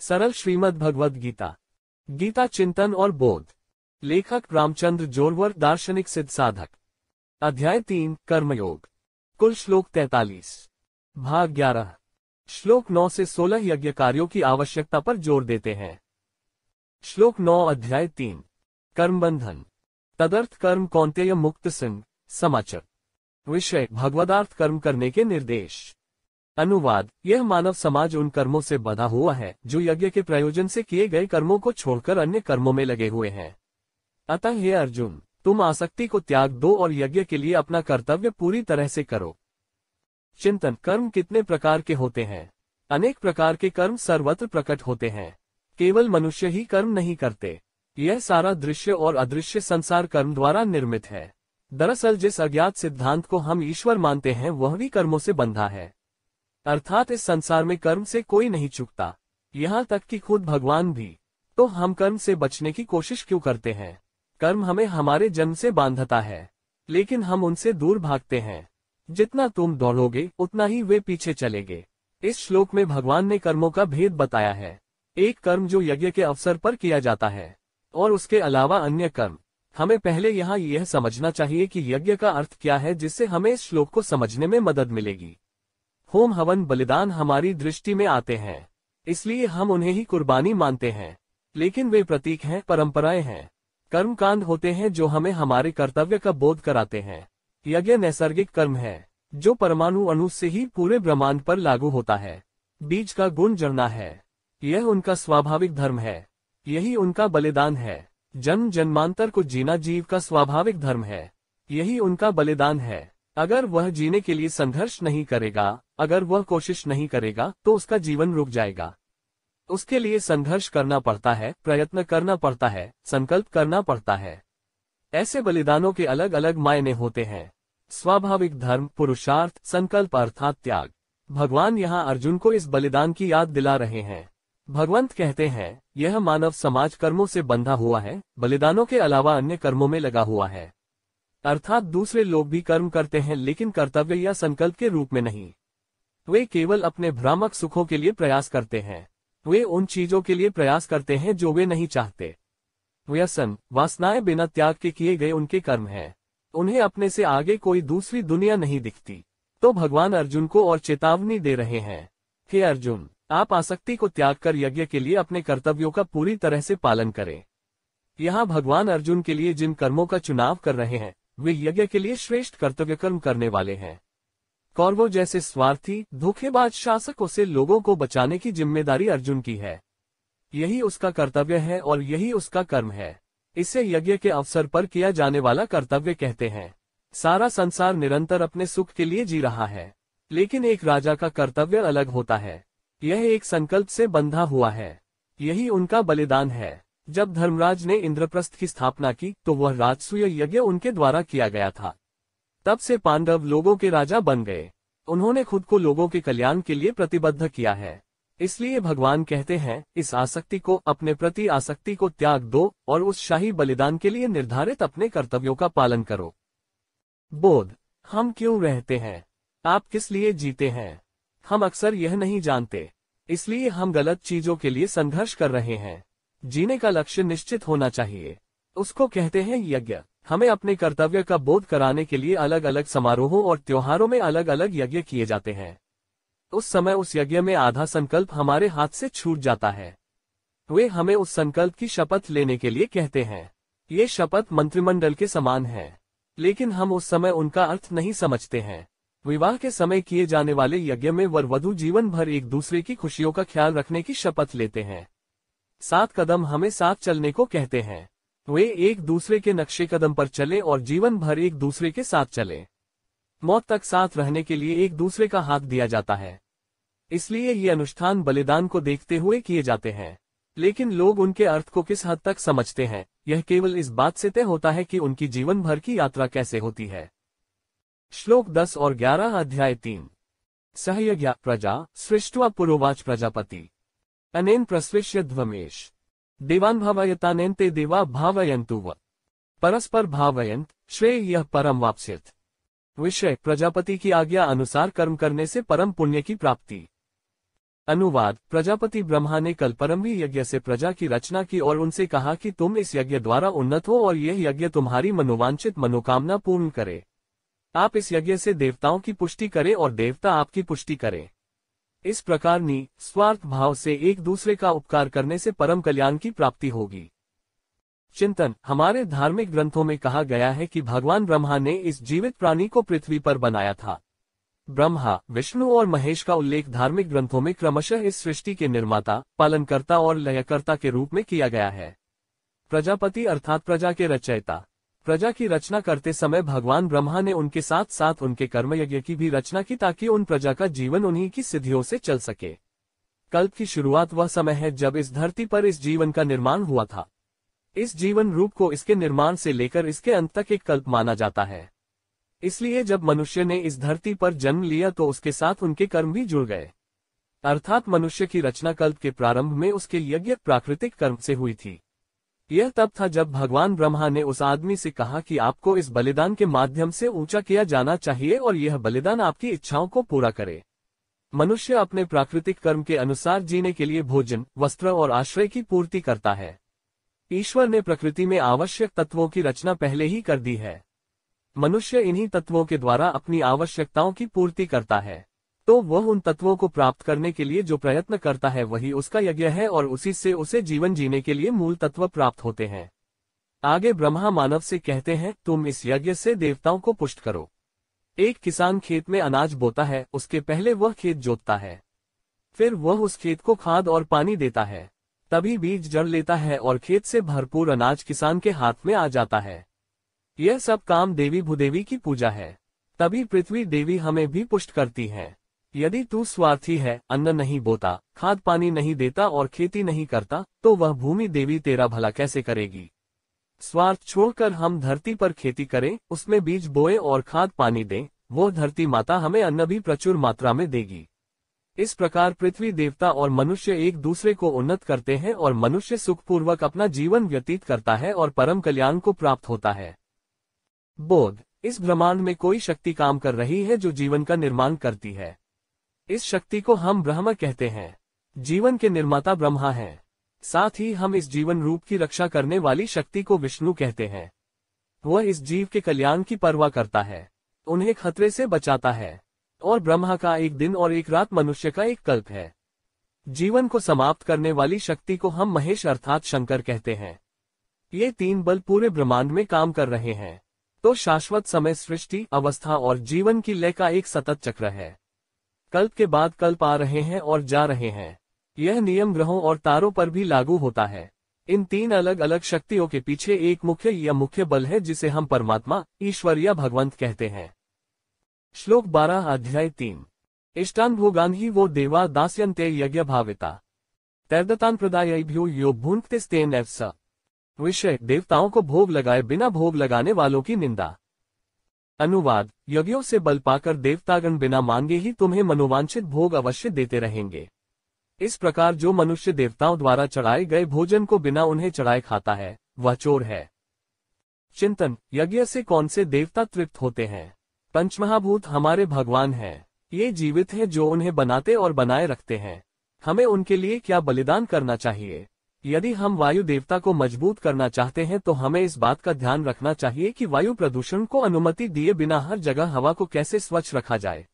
सरल श्रीमद भगवद गीता गीता चिंतन और बोध लेखक रामचंद्र जोरवर दार्शनिक सिद्ध साधक अध्याय तीन कर्मयोग कुल श्लोक तैतालीस भाग ग्यारह श्लोक नौ से सोलह यज्ञ कार्यों की आवश्यकता पर जोर देते हैं श्लोक नौ अध्याय तीन कर्मबंधन तदर्थ कर्म कौंतेय मुक्त सिंह समाचार विषय भगवदार्थ कर्म करने के निर्देश अनुवाद यह मानव समाज उन कर्मों से बधा हुआ है जो यज्ञ के प्रयोजन से किए गए कर्मों को छोड़कर अन्य कर्मों में लगे हुए हैं अतः हे अर्जुन तुम आसक्ति को त्याग दो और यज्ञ के लिए अपना कर्तव्य पूरी तरह से करो चिंतन कर्म कितने प्रकार के होते हैं अनेक प्रकार के कर्म सर्वत्र प्रकट होते हैं केवल मनुष्य ही कर्म नहीं करते यह सारा दृश्य और अदृश्य संसार कर्म द्वारा निर्मित है दरअसल जिस अज्ञात सिद्धांत को हम ईश्वर मानते हैं वह भी कर्मों से बंधा है अर्थात इस संसार में कर्म से कोई नहीं चुकता यहाँ तक कि खुद भगवान भी तो हम कर्म से बचने की कोशिश क्यों करते हैं कर्म हमें हमारे जन्म से बांधता है लेकिन हम उनसे दूर भागते हैं जितना तुम दौड़ोगे उतना ही वे पीछे चलेगे इस श्लोक में भगवान ने कर्मों का भेद बताया है एक कर्म जो यज्ञ के अवसर पर किया जाता है और उसके अलावा अन्य कर्म हमें पहले यहाँ यह समझना चाहिए कि यज्ञ का अर्थ क्या है जिससे हमें इस श्लोक को समझने में मदद मिलेगी होम हवन बलिदान हमारी दृष्टि में आते हैं इसलिए हम उन्हें ही कुर्बानी मानते हैं लेकिन वे प्रतीक हैं परंपराएं हैं कर्मकांड होते हैं जो हमें हमारे कर्तव्य का बोध कराते हैं यज्ञ नैसर्गिक कर्म है जो परमाणु अणु से ही पूरे ब्रह्मांड पर लागू होता है बीज का गुण जड़ना है यह उनका स्वाभाविक धर्म है यही उनका बलिदान है जन्म जन्मांतर को जीना जीव का स्वाभाविक धर्म है यही उनका बलिदान है अगर वह जीने के लिए संघर्ष नहीं करेगा अगर वह कोशिश नहीं करेगा तो उसका जीवन रुक जाएगा उसके लिए संघर्ष करना पड़ता है प्रयत्न करना पड़ता है संकल्प करना पड़ता है ऐसे बलिदानों के अलग अलग मायने होते हैं स्वाभाविक धर्म पुरुषार्थ संकल्प अर्थात त्याग भगवान यहाँ अर्जुन को इस बलिदान की याद दिला रहे हैं भगवंत कहते हैं यह मानव समाज कर्मों से बंधा हुआ है बलिदानों के अलावा अन्य कर्मों में लगा हुआ है अर्थात दूसरे लोग भी कर्म करते हैं लेकिन कर्तव्य या संकल्प के रूप में नहीं वे केवल अपने भ्रामक सुखों के लिए प्रयास करते हैं वे उन चीजों के लिए प्रयास करते हैं जो वे नहीं चाहते व्यसन वासनाएं बिना त्याग के किए गए उनके कर्म हैं उन्हें अपने से आगे कोई दूसरी दुनिया नहीं दिखती तो भगवान अर्जुन को और चेतावनी दे रहे हैं हे अर्जुन आप आसक्ति को त्याग कर यज्ञ के लिए अपने कर्तव्यों का पूरी तरह से पालन करें यहाँ भगवान अर्जुन के लिए जिन कर्मों का चुनाव कर रहे हैं वे यज्ञ के लिए श्रेष्ठ कर्तव्य कर्म करने वाले हैं कौरवों जैसे स्वार्थी धोखेबाज शासकों से लोगों को बचाने की जिम्मेदारी अर्जुन की है यही उसका कर्तव्य है और यही उसका कर्म है इसे यज्ञ के अवसर पर किया जाने वाला कर्तव्य कहते हैं सारा संसार निरंतर अपने सुख के लिए जी रहा है लेकिन एक राजा का कर्तव्य अलग होता है यह एक संकल्प से बंधा हुआ है यही उनका बलिदान है जब धर्मराज ने इंद्रप्रस्थ की स्थापना की तो वह राजसूय यज्ञ उनके द्वारा किया गया था तब से पांडव लोगों के राजा बन गए उन्होंने खुद को लोगों के कल्याण के लिए प्रतिबद्ध किया है इसलिए भगवान कहते हैं इस आसक्ति को अपने प्रति आसक्ति को त्याग दो और उस शाही बलिदान के लिए निर्धारित अपने कर्तव्यों का पालन करो बोध हम क्यों रहते हैं आप किस लिए जीते हैं हम अक्सर यह नहीं जानते इसलिए हम गलत चीजों के लिए संघर्ष कर रहे हैं जीने का लक्ष्य निश्चित होना चाहिए उसको कहते हैं यज्ञ हमें अपने कर्तव्य का बोध कराने के लिए अलग अलग समारोहों और त्योहारों में अलग अलग यज्ञ किए जाते हैं उस समय उस यज्ञ में आधा संकल्प हमारे हाथ से छूट जाता है वे हमें उस संकल्प की शपथ लेने के लिए कहते हैं ये शपथ मंत्रिमंडल के समान है लेकिन हम उस समय उनका अर्थ नहीं समझते हैं विवाह के समय किए जाने वाले यज्ञ में वर वधु जीवन भर एक दूसरे की खुशियों का ख्याल रखने की शपथ लेते हैं सात कदम हमें साथ चलने को कहते हैं वे एक दूसरे के नक्शे कदम पर चले और जीवन भर एक दूसरे के साथ चले मौत तक साथ रहने के लिए एक दूसरे का हाथ दिया जाता है इसलिए ये अनुष्ठान बलिदान को देखते हुए किए जाते हैं लेकिन लोग उनके अर्थ को किस हद तक समझते हैं यह केवल इस बात से तय होता है कि उनकी जीवन भर की यात्रा कैसे होती है श्लोक 10 और 11 अध्याय 3 सहयज्ञा प्रजा सृष्टवा पुरोवाच प्रजापति अनेन प्रस्विष्य ध्वमेश देवान देवान्भावयतानेन्ते देवा भावयंतु व परस्पर भावयंत श्रेय यह परम वापस्यत विषय प्रजापति की आज्ञा अनुसार कर्म करने से परम पुण्य की प्राप्ति अनुवाद प्रजापति ब्रह्मा ने कल परमवी यज्ञ से प्रजा की रचना की और उनसे कहा कि तुम इस यज्ञ द्वारा उन्नत हो और यह यज्ञ तुम्हारी मनोवांछित मनोकामना पूर्ण करे आप इस यज्ञ से देवताओं की पुष्टि करें और देवता आपकी पुष्टि करें इस प्रकार नी स्वार्थ भाव से एक दूसरे का उपकार करने से परम कल्याण की प्राप्ति होगी चिंतन हमारे धार्मिक ग्रंथों में कहा गया है कि भगवान ब्रह्मा ने इस जीवित प्राणी को पृथ्वी पर बनाया था ब्रह्मा विष्णु और महेश का उल्लेख धार्मिक ग्रंथों में क्रमशः इस सृष्टि के निर्माता पालनकर्ता और लयकर्ता के रूप में किया गया है प्रजापति अर्थात प्रजा के रचयिता प्रजा की रचना करते समय भगवान ब्रह्मा ने उनके साथ साथ उनके कर्मयज्ञ की भी रचना की ताकि उन प्रजा का जीवन उन्हीं की सिद्धियों से चल सके कल्प की शुरुआत वह समय है जब इस धरती पर इस जीवन का निर्माण हुआ था इस जीवन रूप को इसके निर्माण से लेकर इसके अंत तक एक कल्प माना जाता है इसलिए जब मनुष्य ने इस धरती पर जन्म लिया तो उसके साथ उनके कर्म भी जुड़ गए अर्थात मनुष्य की रचना कल्प के प्रारंभ में उसके यज्ञ प्राकृतिक कर्म से हुई थी यह तब था जब भगवान ब्रह्मा ने उस आदमी से कहा कि आपको इस बलिदान के माध्यम से ऊंचा किया जाना चाहिए और यह बलिदान आपकी इच्छाओं को पूरा करे मनुष्य अपने प्राकृतिक कर्म के अनुसार जीने के लिए भोजन वस्त्र और आश्रय की पूर्ति करता है ईश्वर ने प्रकृति में आवश्यक तत्वों की रचना पहले ही कर दी है मनुष्य इन्हीं तत्वों के द्वारा अपनी आवश्यकताओं की पूर्ति करता है तो वह उन तत्वों को प्राप्त करने के लिए जो प्रयत्न करता है वही उसका यज्ञ है और उसी से उसे जीवन जीने के लिए मूल तत्व प्राप्त होते हैं आगे ब्रह्मा मानव से कहते हैं तुम इस यज्ञ से देवताओं को पुष्ट करो एक किसान खेत में अनाज बोता है उसके पहले वह खेत जोतता है फिर वह उस खेत को खाद और पानी देता है तभी बीज जड़ लेता है और खेत से भरपूर अनाज किसान के हाथ में आ जाता है यह सब काम देवी भूदेवी की पूजा है तभी पृथ्वी देवी हमें भी पुष्ट करती है यदि तू स्वार्थी है अन्न नहीं बोता खाद पानी नहीं देता और खेती नहीं करता तो वह भूमि देवी तेरा भला कैसे करेगी स्वार्थ छोड़कर हम धरती पर खेती करें उसमें बीज बोए और खाद पानी दें वो धरती माता हमें अन्न भी प्रचुर मात्रा में देगी इस प्रकार पृथ्वी देवता और मनुष्य एक दूसरे को उन्नत करते हैं और मनुष्य सुखपूर्वक अपना जीवन व्यतीत करता है और परम कल्याण को प्राप्त होता है बोध इस ब्रह्मांड में कोई शक्ति काम कर रही है जो जीवन का निर्माण करती है इस शक्ति को हम ब्रह्म कहते हैं जीवन के निर्माता ब्रह्मा हैं साथ ही हम इस जीवन रूप की रक्षा करने वाली शक्ति को विष्णु कहते हैं वह इस जीव के कल्याण की परवाह करता है उन्हें खतरे से बचाता है और ब्रह्मा का एक दिन और एक रात मनुष्य का एक कल्प है जीवन को समाप्त करने वाली शक्ति को हम महेश अर्थात शंकर कहते हैं ये तीन बल पूरे ब्रह्मांड में काम कर रहे हैं तो शाश्वत समय सृष्टि अवस्था और जीवन की लय का एक सतत चक्र है कल्प के बाद कल्प आ रहे हैं और जा रहे हैं यह नियम ग्रहों और तारों पर भी लागू होता है इन तीन अलग अलग शक्तियों के पीछे एक मुख्य या मुख्य बल है जिसे हम परमात्मा ईश्वर या भगवंत कहते हैं श्लोक 12 अध्याय 3 इष्टान भो गांधी वो देवा दास्यंते यज्ञ भाविता तैर्दतान प्रदाय यो भूनते विषय देवताओं को भोग लगाए बिना भोग लगाने वालों की निंदा अनुवाद यज्ञों से बल पाकर देवतागण बिना मांगे ही तुम्हें मनोवांछित भोग अवश्य देते रहेंगे इस प्रकार जो मनुष्य देवताओं द्वारा चढ़ाए गए भोजन को बिना उन्हें चढ़ाए खाता है वह चोर है चिंतन यज्ञ से कौन से देवता तृप्त होते हैं पंचमहाभूत हमारे भगवान हैं ये जीवित हैं जो उन्हें बनाते और बनाए रखते हैं हमें उनके लिए क्या बलिदान करना चाहिए यदि हम वायु देवता को मजबूत करना चाहते हैं तो हमें इस बात का ध्यान रखना चाहिए कि वायु प्रदूषण को अनुमति दिए बिना हर जगह हवा को कैसे स्वच्छ रखा जाए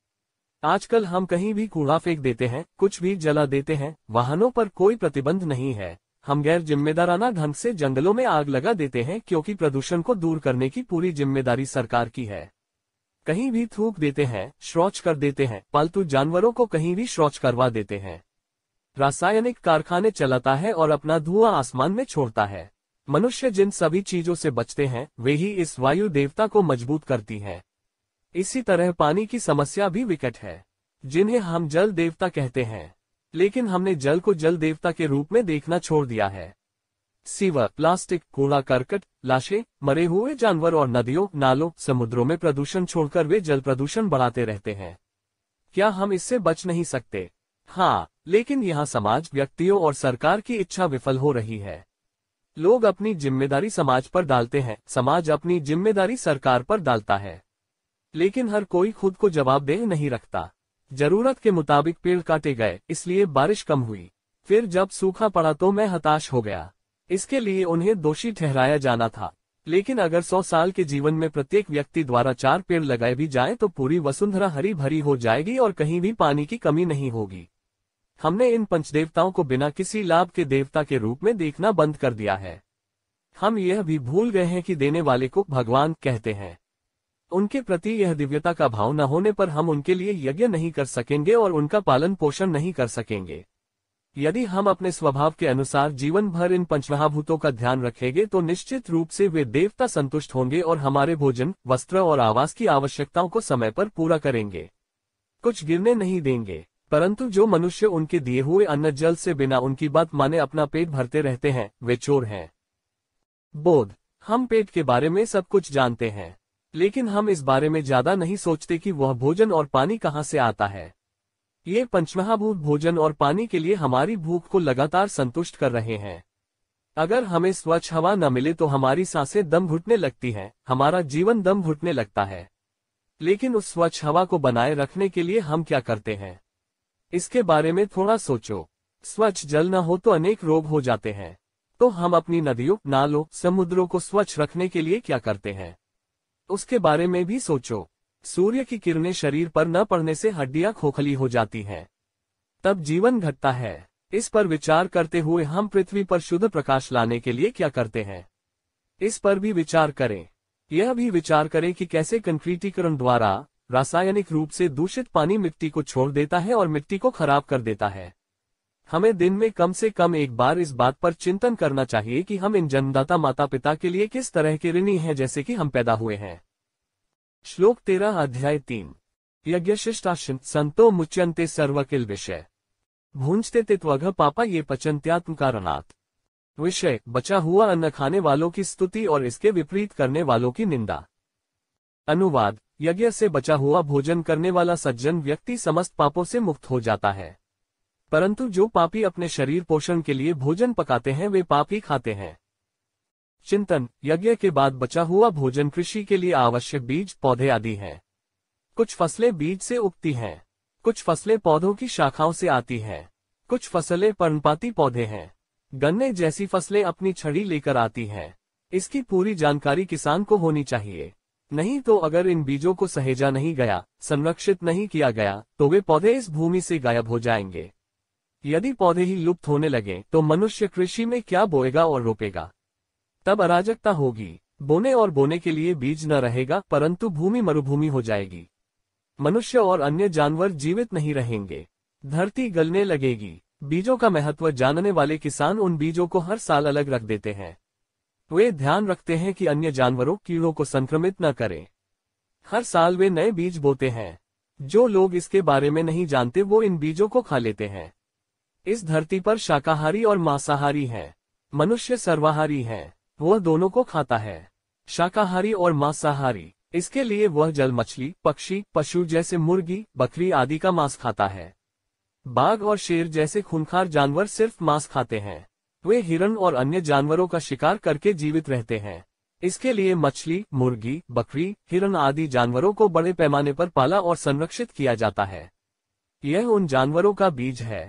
आजकल हम कहीं भी कूड़ा फेंक देते हैं कुछ भी जला देते हैं वाहनों पर कोई प्रतिबंध नहीं है हम गैर जिम्मेदाराना ढंग से जंगलों में आग लगा देते हैं क्योंकि प्रदूषण को दूर करने की पूरी जिम्मेदारी सरकार की है कहीं भी थूक देते हैं शौच कर देते हैं पालतू जानवरों को कहीं भी शौच करवा देते हैं रासायनिक कारखाने चलाता है और अपना धुआं आसमान में छोड़ता है मनुष्य जिन सभी चीजों से बचते हैं वे ही इस वायु देवता को मजबूत करती हैं। इसी तरह पानी की समस्या भी विकट है जिन्हें हम जल देवता कहते हैं लेकिन हमने जल को जल देवता के रूप में देखना छोड़ दिया है सीवर प्लास्टिक कूड़ा करकट लाशें मरे हुए जानवर और नदियों नालों समुद्रों में प्रदूषण छोड़कर वे जल प्रदूषण बढ़ाते रहते हैं क्या हम इससे बच नहीं सकते हाँ लेकिन यहाँ समाज व्यक्तियों और सरकार की इच्छा विफल हो रही है लोग अपनी जिम्मेदारी समाज पर डालते हैं समाज अपनी जिम्मेदारी सरकार पर डालता है लेकिन हर कोई खुद को जवाबदेह नहीं रखता जरूरत के मुताबिक पेड़ काटे गए इसलिए बारिश कम हुई फिर जब सूखा पड़ा तो मैं हताश हो गया इसके लिए उन्हें दोषी ठहराया जाना था लेकिन अगर सौ साल के जीवन में प्रत्येक व्यक्ति द्वारा चार पेड़ लगाए भी जाए तो पूरी वसुंधरा हरी भरी हो जाएगी और कहीं भी पानी की कमी नहीं होगी हमने इन पंचदेवताओं को बिना किसी लाभ के देवता के रूप में देखना बंद कर दिया है हम यह भी भूल गए हैं कि देने वाले को भगवान कहते हैं उनके प्रति यह दिव्यता का भाव न होने पर हम उनके लिए यज्ञ नहीं कर सकेंगे और उनका पालन पोषण नहीं कर सकेंगे यदि हम अपने स्वभाव के अनुसार जीवन भर इन पंचमहाभूतों का ध्यान रखेंगे तो निश्चित रूप से वे देवता संतुष्ट होंगे और हमारे भोजन वस्त्र और आवास की आवश्यकताओं को समय पर पूरा करेंगे कुछ गिरने नहीं देंगे परंतु जो मनुष्य उनके दिए हुए अन्न जल से बिना उनकी बात माने अपना पेट भरते रहते हैं वे चोर हैं बोध हम पेट के बारे में सब कुछ जानते हैं लेकिन हम इस बारे में ज्यादा नहीं सोचते कि वह भोजन और पानी कहाँ से आता है ये पंचमहाभूत भोजन और पानी के लिए हमारी भूख को लगातार संतुष्ट कर रहे हैं अगर हमें स्वच्छ हवा न मिले तो हमारी सांसें दम घुटने लगती हैं, हमारा जीवन दम घुटने लगता है लेकिन उस स्वच्छ हवा को बनाए रखने के लिए हम क्या करते हैं इसके बारे में थोड़ा सोचो स्वच्छ जल न हो तो अनेक रोग हो जाते हैं तो हम अपनी नदियों नालों समुद्रों को स्वच्छ रखने के लिए क्या करते हैं उसके बारे में भी सोचो सूर्य की किरणें शरीर पर न पड़ने से हड्डियां खोखली हो जाती हैं तब जीवन घटता है इस पर विचार करते हुए हम पृथ्वी पर शुद्ध प्रकाश लाने के लिए क्या करते हैं इस पर भी विचार करें यह भी विचार करें कि कैसे कंक्रीटीकरण द्वारा रासायनिक रूप से दूषित पानी मिट्टी को छोड़ देता है और मिट्टी को खराब कर देता है हमें दिन में कम से कम एक बार इस बात पर चिंतन करना चाहिए कि हम इन जन्मदाता माता पिता के लिए किस तरह के ऋणी हैं जैसे कि हम पैदा हुए हैं श्लोक तेरह अध्याय तीन यज्ञ यज्ञशिष्टाशिन संतो मुच्यंते सर्वकिल विषय भूंजते तित्वघ पापा ये पचंत्यात्म कारणात् विषय बचा हुआ अन्न खाने वालों की स्तुति और इसके विपरीत करने वालों की निंदा अनुवाद यज्ञ से बचा हुआ भोजन करने वाला सज्जन व्यक्ति समस्त पापों से मुक्त हो जाता है परंतु जो पापी अपने शरीर पोषण के लिए भोजन पकाते हैं वे पाप ही खाते हैं चिंतन यज्ञ के बाद बचा हुआ भोजन कृषि के लिए आवश्यक बीज पौधे आदि हैं कुछ फसलें बीज से उगती हैं कुछ फसलें पौधों की शाखाओं से आती हैं कुछ फसलें पर्णपाती पौधे हैं गन्ने जैसी फसलें अपनी छड़ी लेकर आती हैं इसकी पूरी जानकारी किसान को होनी चाहिए नहीं तो अगर इन बीजों को सहेजा नहीं गया संरक्षित नहीं किया गया तो वे पौधे इस भूमि से गायब हो जाएंगे यदि पौधे ही लुप्त होने लगे तो मनुष्य कृषि में क्या बोएगा और रोपेगा तब अराजकता होगी बोने और बोने के लिए बीज न रहेगा परंतु भूमि मरुभूमि हो जाएगी मनुष्य और अन्य जानवर जीवित नहीं रहेंगे धरती गलने लगेगी बीजों का महत्व जानने वाले किसान उन बीजों को हर साल अलग रख देते हैं वे ध्यान रखते हैं कि अन्य जानवरों कीड़ों को संक्रमित न करें हर साल वे नए बीज बोते हैं जो लोग इसके बारे में नहीं जानते वो इन बीजों को खा लेते हैं इस धरती पर शाकाहारी और मांसाहारी है मनुष्य सर्वाहारी है वह दोनों को खाता है शाकाहारी और मांसाहारी इसके लिए वह जल मछली पक्षी पशु जैसे मुर्गी बकरी आदि का मांस खाता है बाघ और शेर जैसे खूनखार जानवर सिर्फ मांस खाते हैं वे हिरण और अन्य जानवरों का शिकार करके जीवित रहते हैं इसके लिए मछली मुर्गी बकरी हिरण आदि जानवरों को बड़े पैमाने पर पाला और संरक्षित किया जाता है यह उन जानवरों का बीज है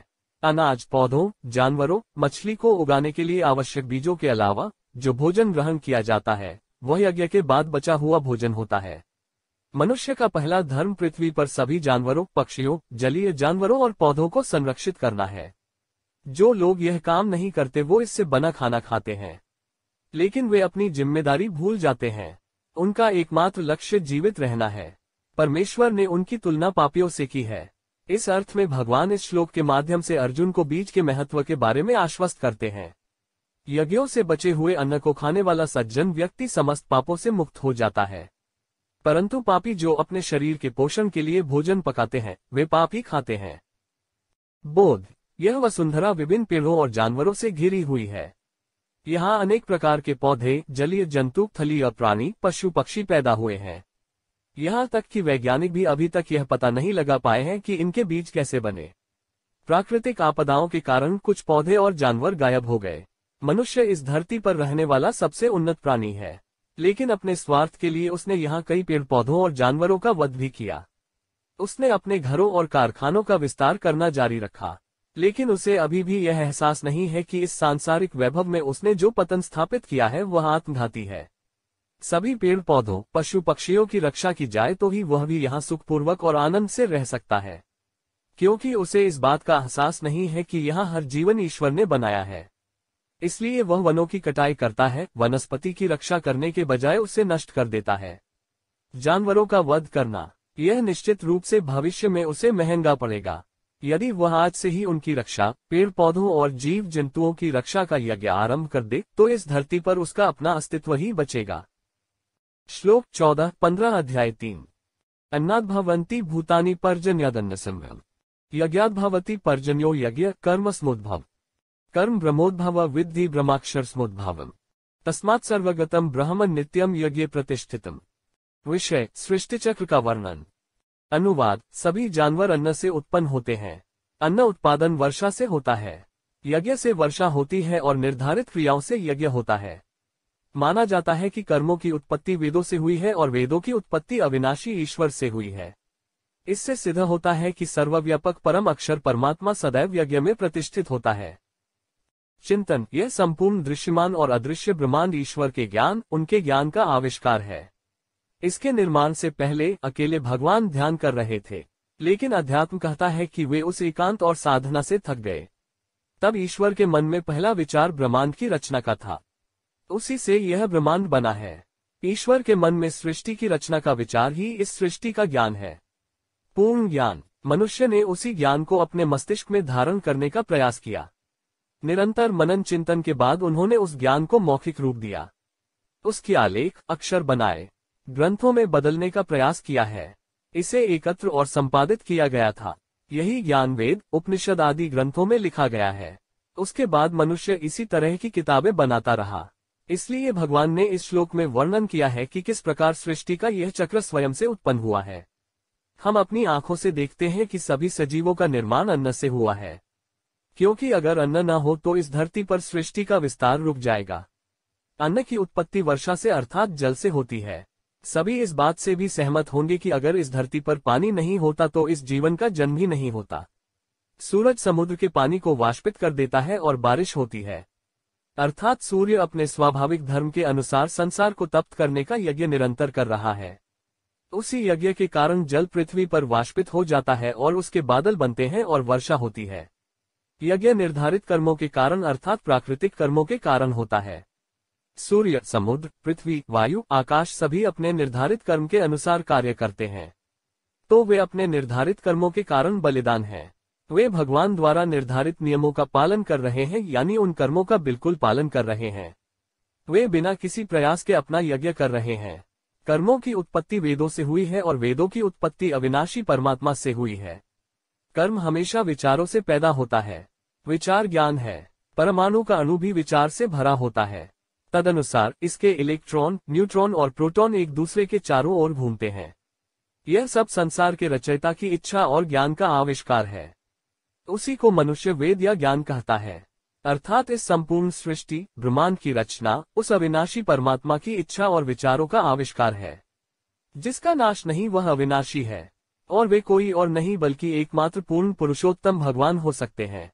अनाज पौधों जानवरों मछली को उगाने के लिए आवश्यक बीजों के अलावा जो भोजन ग्रहण किया जाता है वह यज्ञ के बाद बचा हुआ भोजन होता है मनुष्य का पहला धर्म पृथ्वी पर सभी जानवरों पक्षियों जलीय जानवरों और पौधों को संरक्षित करना है जो लोग यह काम नहीं करते वो इससे बना खाना खाते हैं लेकिन वे अपनी जिम्मेदारी भूल जाते हैं उनका एकमात्र लक्ष्य जीवित रहना है परमेश्वर ने उनकी तुलना पापियों से की है इस अर्थ में भगवान इस श्लोक के माध्यम से अर्जुन को बीज के महत्व के बारे में आश्वस्त करते हैं यज्ञों से बचे हुए अन्न को खाने वाला सज्जन व्यक्ति समस्त पापों से मुक्त हो जाता है परंतु पापी जो अपने शरीर के पोषण के लिए भोजन पकाते हैं वे पाप ही खाते हैं बोध यह वसुंधरा विभिन्न पेड़ों और जानवरों से घिरी हुई है यहाँ अनेक प्रकार के पौधे जलीय जंतु थली और प्राणी पशु पक्षी पैदा हुए हैं यहाँ तक कि वैज्ञानिक भी अभी तक यह पता नहीं लगा पाए हैं कि इनके बीज कैसे बने प्राकृतिक आपदाओं के कारण कुछ पौधे और जानवर गायब हो गए मनुष्य इस धरती पर रहने वाला सबसे उन्नत प्राणी है लेकिन अपने स्वार्थ के लिए उसने यहाँ कई पेड़ पौधों और जानवरों का वध भी किया उसने अपने घरों और कारखानों का विस्तार करना जारी रखा लेकिन उसे अभी भी यह एहसास नहीं है कि इस सांसारिक वैभव में उसने जो पतन स्थापित किया है वह आत्मघाती है सभी पेड़ पौधों पशु पक्षियों की रक्षा की जाए तो ही वह भी यहाँ सुखपूर्वक और आनंद से रह सकता है क्योंकि उसे इस बात का एहसास नहीं है कि यहाँ हर जीवन ईश्वर ने बनाया है इसलिए वह वनों की कटाई करता है वनस्पति की रक्षा करने के बजाय उसे नष्ट कर देता है जानवरों का वध करना यह निश्चित रूप से भविष्य में उसे महंगा पड़ेगा यदि वह आज से ही उनकी रक्षा पेड़ पौधों और जीव जंतुओं की रक्षा का यज्ञ आरंभ कर दे तो इस धरती पर उसका अपना अस्तित्व ही बचेगा श्लोक चौदह पंद्रह अध्याय तीन अन्नाद भवंती भूतानी पर्जन पर्जन्यादन्न संभव यज्ञात भवती पर्जन्यो यज्ञ कर्म स्मोद्भव कर्म ब्रह्मोद्भव विद्धि ब्रह्माक्षर स्मोद्भव तस्मात् सर्वगतम ब्रह्म नित्यम यज्ञ प्रतिष्ठितम विषय सृष्टिचक्र का वर्णन अनुवाद सभी जानवर अन्न से उत्पन्न होते हैं अन्न उत्पादन वर्षा से होता है यज्ञ से वर्षा होती है और निर्धारित क्रियाओं से यज्ञ होता है माना जाता है कि कर्मों की उत्पत्ति वेदों से हुई है और वेदों की उत्पत्ति अविनाशी ईश्वर से हुई है इससे सिद्ध होता है कि सर्वव्यापक परम अक्षर परमात्मा सदैव यज्ञ में प्रतिष्ठित होता है चिंतन यह संपूर्ण दृश्यमान और अदृश्य ब्रह्मांड ईश्वर के ज्ञान उनके ज्ञान का आविष्कार है इसके निर्माण से पहले अकेले भगवान ध्यान कर रहे थे लेकिन अध्यात्म कहता है कि वे उस एकांत और साधना से थक गए तब ईश्वर के मन में पहला विचार ब्रह्मांड की रचना का था उसी से यह ब्रह्मांड बना है ईश्वर के मन में सृष्टि की रचना का विचार ही इस सृष्टि का ज्ञान है पूर्ण ज्ञान मनुष्य ने उसी ज्ञान को अपने मस्तिष्क में धारण करने का प्रयास किया निरंतर मनन चिंतन के बाद उन्होंने उस ज्ञान को मौखिक रूप दिया उसके आलेख अक्षर बनाए ग्रंथों में बदलने का प्रयास किया है इसे एकत्र और संपादित किया गया था यही ज्ञान वेद उपनिषद आदि ग्रंथों में लिखा गया है उसके बाद मनुष्य इसी तरह की किताबें बनाता रहा इसलिए भगवान ने इस श्लोक में वर्णन किया है कि किस प्रकार सृष्टि का यह चक्र स्वयं से उत्पन्न हुआ है हम अपनी आंखों से देखते हैं कि सभी सजीवों का निर्माण अन्न से हुआ है क्योंकि अगर अन्न न हो तो इस धरती पर सृष्टि का विस्तार रुक जाएगा अन्न की उत्पत्ति वर्षा से अर्थात जल से होती है सभी इस बात से भी सहमत होंगे कि अगर इस धरती पर पानी नहीं होता तो इस जीवन का जन्म ही नहीं होता सूरज समुद्र के पानी को वाष्पित कर देता है और बारिश होती है अर्थात सूर्य अपने स्वाभाविक धर्म के अनुसार संसार को तप्त करने का यज्ञ निरंतर कर रहा है उसी यज्ञ के कारण जल पृथ्वी पर वाष्पित हो जाता है और उसके बादल बनते हैं और वर्षा होती है यज्ञ निर्धारित कर्मों के कारण अर्थात प्राकृतिक कर्मों के कारण होता है सूर्य समुद्र पृथ्वी वायु आकाश सभी अपने निर्धारित कर्म के अनुसार कार्य करते हैं तो वे अपने निर्धारित कर्मों के कारण बलिदान है वे भगवान द्वारा निर्धारित नियमों का पालन कर रहे हैं यानी उन कर्मों का बिल्कुल पालन कर रहे हैं वे बिना किसी प्रयास के अपना यज्ञ कर रहे हैं कर्मों की उत्पत्ति वेदों से हुई है और वेदों की उत्पत्ति अविनाशी परमात्मा से हुई है कर्म हमेशा विचारों से पैदा होता है विचार ज्ञान है परमाणु का अणु भी विचार से भरा होता है तदनुसार इसके इलेक्ट्रॉन न्यूट्रॉन और प्रोटॉन एक दूसरे के चारों ओर घूमते हैं यह सब संसार के रचयिता की इच्छा और ज्ञान का आविष्कार है उसी को मनुष्य वेद या ज्ञान कहता है अर्थात इस संपूर्ण सृष्टि ब्रह्मांड की रचना उस अविनाशी परमात्मा की इच्छा और विचारों का आविष्कार है जिसका नाश नहीं वह अविनाशी है और वे कोई और नहीं बल्कि एकमात्र पूर्ण पुरुषोत्तम भगवान हो सकते हैं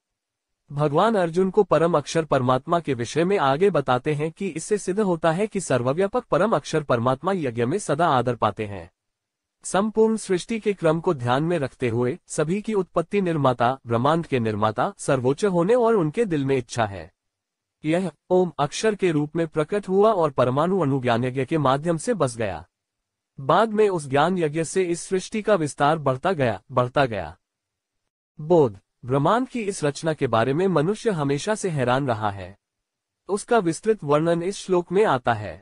भगवान अर्जुन को परम अक्षर परमात्मा के विषय में आगे बताते हैं कि इससे सिद्ध होता है कि सर्वव्यापक परम अक्षर परमात्मा यज्ञ में सदा आदर पाते हैं संपूर्ण सृष्टि के क्रम को ध्यान में रखते हुए सभी की उत्पत्ति निर्माता ब्रह्मांड के निर्माता सर्वोच्च होने और उनके दिल में इच्छा है यह ओम अक्षर के रूप में प्रकट हुआ और परमाणु अनुज्ञान यज्ञ के माध्यम से बस गया बाद में उस ज्ञान यज्ञ से इस सृष्टि का विस्तार बढ़ता गया बढ़ता गया बोध ब्रह्मांड की इस रचना के बारे में मनुष्य हमेशा से हैरान रहा है उसका विस्तृत वर्णन इस श्लोक में आता है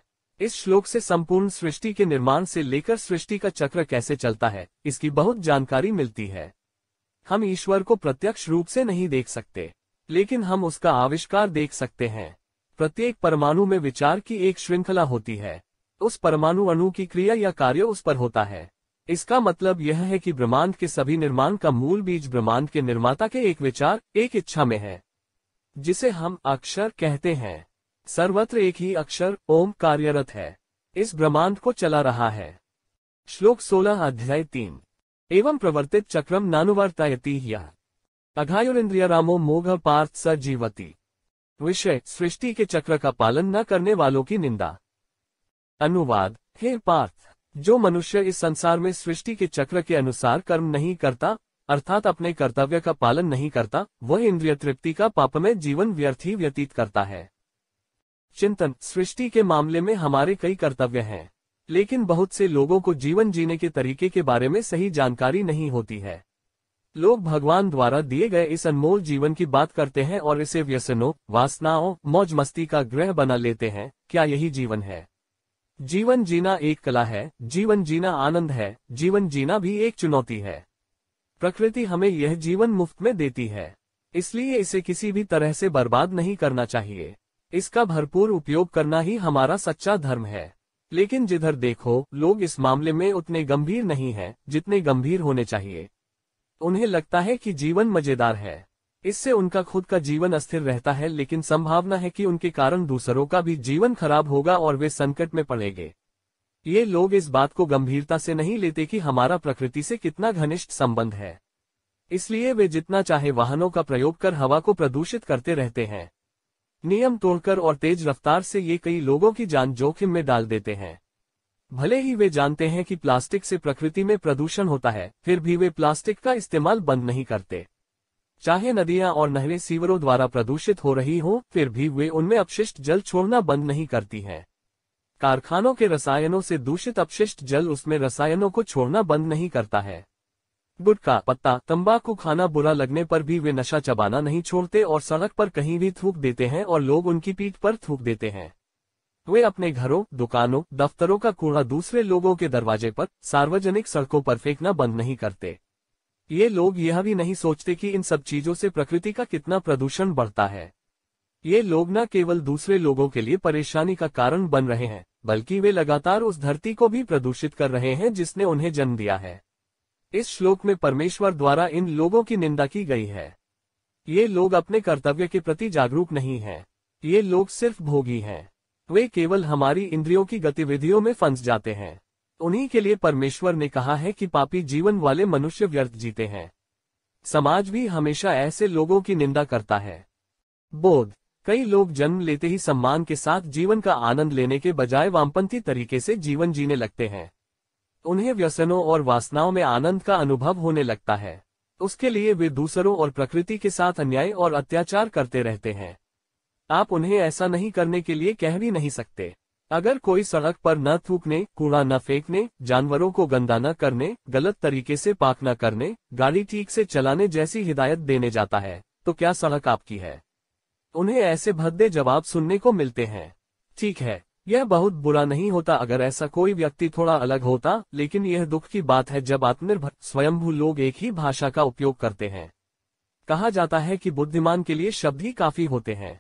इस श्लोक से संपूर्ण सृष्टि के निर्माण से लेकर सृष्टि का चक्र कैसे चलता है इसकी बहुत जानकारी मिलती है हम ईश्वर को प्रत्यक्ष रूप से नहीं देख सकते लेकिन हम उसका आविष्कार देख सकते हैं प्रत्येक परमाणु में विचार की एक श्रृंखला होती है उस परमाणु अणु की क्रिया या कार्य उस पर होता है इसका मतलब यह है कि ब्रह्मांड के सभी निर्माण का मूल बीज ब्रह्मांड के निर्माता के एक विचार एक इच्छा में है जिसे हम अक्षर कहते हैं सर्वत्र एक ही अक्षर ओम कार्यरत है इस ब्रह्मांड को चला रहा है श्लोक 16 अध्याय 3 एवं प्रवर्तित चक्रम नानुवर्तायती यह इंद्रिया रामो मोघ पार्थ स जीवती विषय सृष्टि के चक्र का पालन न करने वालों की निंदा अनुवाद हे पार्थ जो मनुष्य इस संसार में सृष्टि के चक्र के अनुसार कर्म नहीं करता अर्थात अपने कर्तव्य का पालन नहीं करता वह इंद्रिय तृप्ति का पाप में जीवन व्यर्थ ही व्यतीत करता है चिंतन सृष्टि के मामले में हमारे कई कर्तव्य हैं लेकिन बहुत से लोगों को जीवन जीने के तरीके के बारे में सही जानकारी नहीं होती है लोग भगवान द्वारा दिए गए इस अनमोल जीवन की बात करते हैं और इसे व्यसनों वासनाओं मौज मस्ती का ग्रह बना लेते हैं क्या यही जीवन है जीवन जीना एक कला है जीवन जीना आनंद है जीवन जीना भी एक चुनौती है प्रकृति हमें यह जीवन मुफ्त में देती है इसलिए इसे किसी भी तरह से बर्बाद नहीं करना चाहिए इसका भरपूर उपयोग करना ही हमारा सच्चा धर्म है लेकिन जिधर देखो लोग इस मामले में उतने गंभीर नहीं हैं जितने गंभीर होने चाहिए उन्हें लगता है कि जीवन मजेदार है इससे उनका खुद का जीवन अस्थिर रहता है लेकिन संभावना है कि उनके कारण दूसरों का भी जीवन खराब होगा और वे संकट में पड़ेंगे ये लोग इस बात को गंभीरता से नहीं लेते कि हमारा प्रकृति से कितना घनिष्ठ संबंध है इसलिए वे जितना चाहे वाहनों का प्रयोग कर हवा को प्रदूषित करते रहते हैं नियम तोड़कर और तेज रफ्तार से ये कई लोगों की जान जोखिम में डाल देते हैं भले ही वे जानते हैं कि प्लास्टिक से प्रकृति में प्रदूषण होता है फिर भी वे प्लास्टिक का इस्तेमाल बंद नहीं करते चाहे नदियां और नहरें सीवरों द्वारा प्रदूषित हो रही हो फिर भी वे उनमें अपशिष्ट जल छोड़ना बंद नहीं करती हैं कारखानों के रसायनों से दूषित अपशिष्ट जल उसमें रसायनों को छोड़ना बंद नहीं करता है गुटका पत्ता तंबाकू खाना बुरा लगने पर भी वे नशा चबाना नहीं छोड़ते और सड़क पर कहीं भी थूक देते हैं और लोग उनकी पीठ पर थूक देते हैं वे अपने घरों दुकानों दफ्तरों का कूड़ा दूसरे लोगों के दरवाजे पर सार्वजनिक सड़कों पर फेंकना बंद नहीं करते ये लोग यह भी नहीं सोचते कि इन सब चीजों से प्रकृति का कितना प्रदूषण बढ़ता है ये लोग न केवल दूसरे लोगों के लिए परेशानी का कारण बन रहे हैं बल्कि वे लगातार उस धरती को भी प्रदूषित कर रहे हैं जिसने उन्हें जन्म दिया है इस श्लोक में परमेश्वर द्वारा इन लोगों की निंदा की गई है ये लोग अपने कर्तव्य के प्रति जागरूक नहीं हैं। ये लोग सिर्फ भोगी हैं वे केवल हमारी इंद्रियों की गतिविधियों में फंस जाते हैं उन्हीं के लिए परमेश्वर ने कहा है कि पापी जीवन वाले मनुष्य व्यर्थ जीते हैं समाज भी हमेशा ऐसे लोगों की निंदा करता है बोध कई लोग जन्म लेते ही सम्मान के साथ जीवन का आनंद लेने के बजाय वामपंथी तरीके से जीवन जीने लगते हैं उन्हें व्यसनों और वासनाओं में आनंद का अनुभव होने लगता है उसके लिए वे दूसरों और प्रकृति के साथ अन्याय और अत्याचार करते रहते हैं आप उन्हें ऐसा नहीं करने के लिए कह भी नहीं सकते अगर कोई सड़क पर न थूकने कूड़ा न फेंकने जानवरों को गंदा न करने गलत तरीके से पाक न करने गाड़ी ठीक से चलाने जैसी हिदायत देने जाता है तो क्या सड़क आपकी है उन्हें ऐसे भद्दे जवाब सुनने को मिलते हैं ठीक है यह बहुत बुरा नहीं होता अगर ऐसा कोई व्यक्ति थोड़ा अलग होता लेकिन यह दुख की बात है जब आत्मनिर्भर स्वयंभू लोग एक ही भाषा का उपयोग करते हैं कहा जाता है कि बुद्धिमान के लिए शब्द ही काफी होते हैं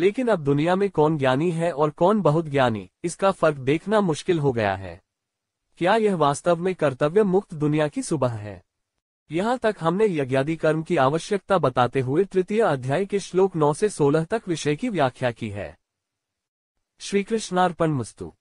लेकिन अब दुनिया में कौन ज्ञानी है और कौन बहुत ज्ञानी इसका फर्क देखना मुश्किल हो गया है क्या यह वास्तव में कर्तव्य मुक्त दुनिया की सुबह है यहाँ तक हमने यज्ञादि कर्म की आवश्यकता बताते हुए तृतीय अध्याय के श्लोक 9 से 16 तक विषय की व्याख्या की है श्री कृष्णार्पण मुस्तु